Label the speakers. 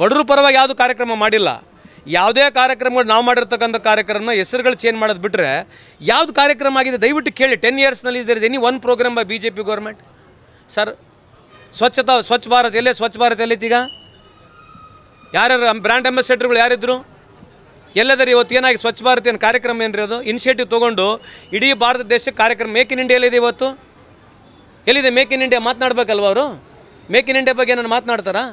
Speaker 1: ಬಡವ್ರ ಪರವಾಗಿ ಯಾವುದು ಕಾರ್ಯಕ್ರಮ ಮಾಡಿಲ್ಲ ಯಾವುದೇ ಕಾರ್ಯಕ್ರಮಗಳು ನಾವು ಮಾಡಿರ್ತಕ್ಕಂಥ ಕಾರ್ಯಕ್ರಮನ ಹೆಸರುಗಳು ಚೇಂಜ್ ಮಾಡೋದು ಬಿಟ್ಟರೆ ಯಾವುದು ಕಾರ್ಯಕ್ರಮ ಆಗಿದೆ ದಯವಿಟ್ಟು ಕೇಳಿ ಟೆನ್ ಇಯರ್ಸ್ನಲ್ಲಿ is any one program by B J P government sir ಸ್ವಚ್ಛತಾ ಸ್ವಚ್ಛ ಭಾರತ್ ಎಲ್ಲೇ ಸ್ವಚ್ಛ ಭಾರತ್ ಈಗ ಯಾರ್ಯಾರು ಬ್ರ್ಯಾಂಡ್ ಅಂಬಾಸೆಡರ್ಗಳು ಯಾರಿದ್ರು ಎಲ್ಲದರ ಇವತ್ತು ಏನಾಗಿ ಸ್ವಚ್ಛ ಭಾರತ ಏನು ಕಾರ್ಯಕ್ರಮ ಏನು ಇರೋದು ಇನಿಷಿಯೇಟಿವ್ ತೊಗೊಂಡು ಇಡೀ ಭಾರತ ದೇಶಕ್ಕೆ ಕಾರ್ಯಕ್ರಮ ಮೇಕ್ ಇನ್ ಇಂಡಿಯಾ ಎಲ್ಲಿದೆ ಇವತ್ತು ಎಲ್ಲಿದೆ ಮೇಕ್ ಇನ್ ಇಂಡಿಯಾ ಮಾತನಾಡ್ಬೇಕಲ್ವ ಅವರು ಮೇಕ್ ಇನ್ ಇಂಡಿಯಾ ಬಗ್ಗೆ ನಾನು ಮಾತನಾಡ್ತಾರಾ